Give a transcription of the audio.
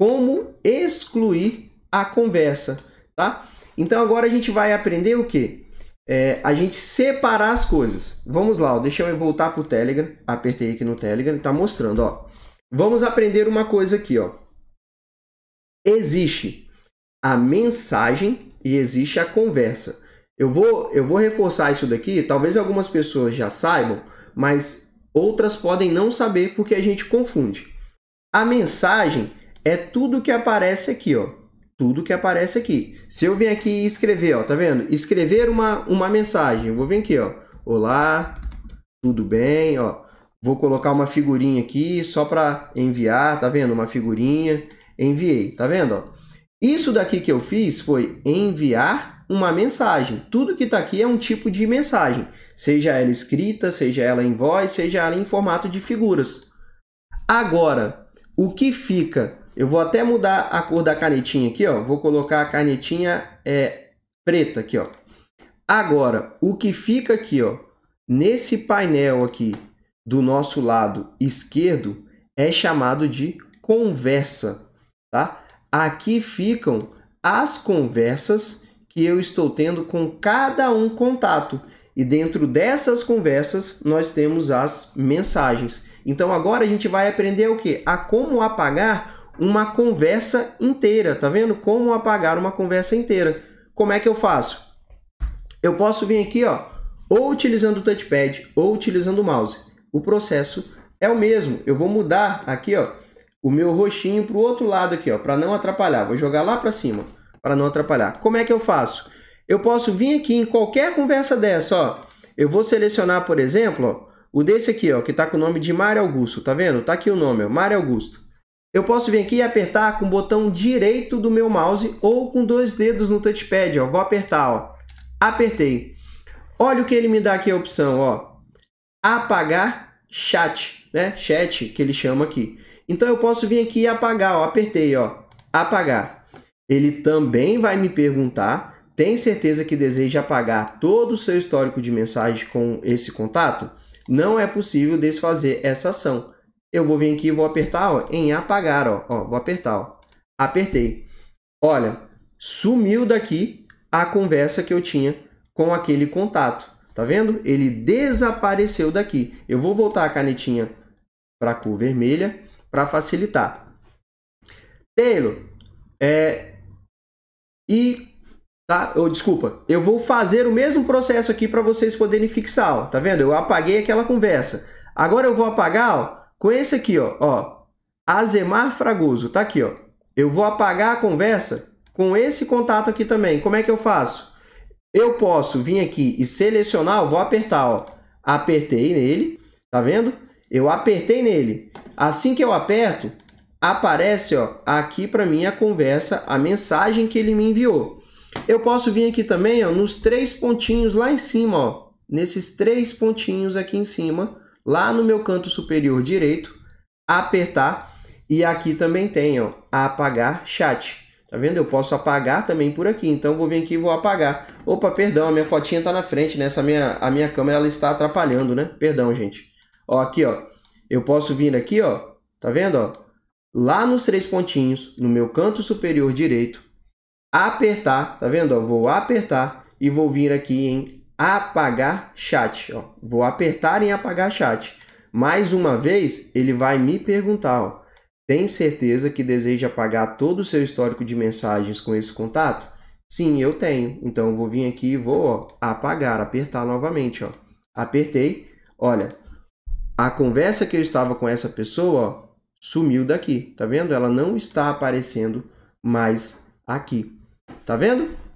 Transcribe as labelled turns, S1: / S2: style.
S1: como excluir a conversa, tá? Então agora a gente vai aprender o que? É, a gente separar as coisas. Vamos lá, ó, deixa eu voltar para o Telegram. Apertei aqui no Telegram está mostrando. Ó. Vamos aprender uma coisa aqui. Ó. Existe a mensagem e existe a conversa. Eu vou, eu vou reforçar isso daqui. Talvez algumas pessoas já saibam, mas outras podem não saber porque a gente confunde. A mensagem é tudo que aparece aqui, ó. Tudo que aparece aqui. Se eu vier aqui e escrever, ó, tá vendo? Escrever uma, uma mensagem. Vou vir aqui, ó. Olá, tudo bem, ó. Vou colocar uma figurinha aqui só para enviar, tá vendo? Uma figurinha. Enviei, tá vendo, ó? Isso daqui que eu fiz foi enviar uma mensagem. Tudo que está aqui é um tipo de mensagem, seja ela escrita, seja ela em voz, seja ela em formato de figuras. Agora, o que fica eu vou até mudar a cor da canetinha aqui, ó. Vou colocar a canetinha é, preta aqui, ó. Agora, o que fica aqui, ó, nesse painel aqui do nosso lado esquerdo é chamado de conversa, tá? Aqui ficam as conversas que eu estou tendo com cada um contato. E dentro dessas conversas, nós temos as mensagens. Então agora a gente vai aprender o que? A como apagar uma conversa inteira, tá vendo? Como apagar uma conversa inteira. Como é que eu faço? Eu posso vir aqui, ó, ou utilizando o touchpad ou utilizando o mouse. O processo é o mesmo. Eu vou mudar aqui, ó, o meu roxinho para o outro lado aqui, ó, para não atrapalhar. Vou jogar lá para cima para não atrapalhar. Como é que eu faço? Eu posso vir aqui em qualquer conversa dessa, ó. Eu vou selecionar, por exemplo, ó, o desse aqui, ó, que está com o nome de Mário Augusto, tá vendo? Tá aqui o nome, ó, Mário Augusto. Eu posso vir aqui e apertar com o botão direito do meu mouse ou com dois dedos no touchpad. Ó. Vou apertar. Ó. Apertei. Olha o que ele me dá aqui a opção. Ó. Apagar chat, né? Chat que ele chama aqui. Então eu posso vir aqui e apagar. Ó. Apertei. Ó. Apagar. Ele também vai me perguntar tem certeza que deseja apagar todo o seu histórico de mensagens com esse contato? Não é possível desfazer essa ação eu vou vir aqui e vou apertar ó, em apagar, ó, ó, vou apertar, ó. apertei. Olha, sumiu daqui a conversa que eu tinha com aquele contato, tá vendo? Ele desapareceu daqui. Eu vou voltar a canetinha para a cor vermelha para facilitar. Taylor, é... E tá? Ou desculpa, eu vou fazer o mesmo processo aqui para vocês poderem fixar, ó, tá vendo? Eu apaguei aquela conversa. Agora eu vou apagar, ó, com esse aqui, ó, ó, Azemar Fragoso, tá aqui, ó. Eu vou apagar a conversa com esse contato aqui também. Como é que eu faço? Eu posso vir aqui e selecionar, vou apertar, ó. Apertei nele, tá vendo? Eu apertei nele. Assim que eu aperto, aparece, ó, aqui para mim a conversa, a mensagem que ele me enviou. Eu posso vir aqui também, ó, nos três pontinhos lá em cima, ó, nesses três pontinhos aqui em cima, lá no meu canto superior direito, apertar e aqui também tem, ó, apagar chat. Tá vendo? Eu posso apagar também por aqui. Então vou vir aqui e vou apagar. Opa, perdão, a minha fotinha tá na frente, né? Essa minha, a minha câmera ela está atrapalhando, né? Perdão, gente. Ó, aqui, ó. Eu posso vir aqui, ó. Tá vendo, ó? Lá nos três pontinhos, no meu canto superior direito, apertar, tá vendo, ó? Vou apertar e vou vir aqui em apagar chat. Ó. Vou apertar em apagar chat. Mais uma vez, ele vai me perguntar, ó, tem certeza que deseja apagar todo o seu histórico de mensagens com esse contato? Sim, eu tenho. Então, eu vou vir aqui e vou ó, apagar, apertar novamente. Ó. Apertei. Olha, a conversa que eu estava com essa pessoa ó, sumiu daqui. Tá vendo? Ela não está aparecendo mais aqui. Tá vendo?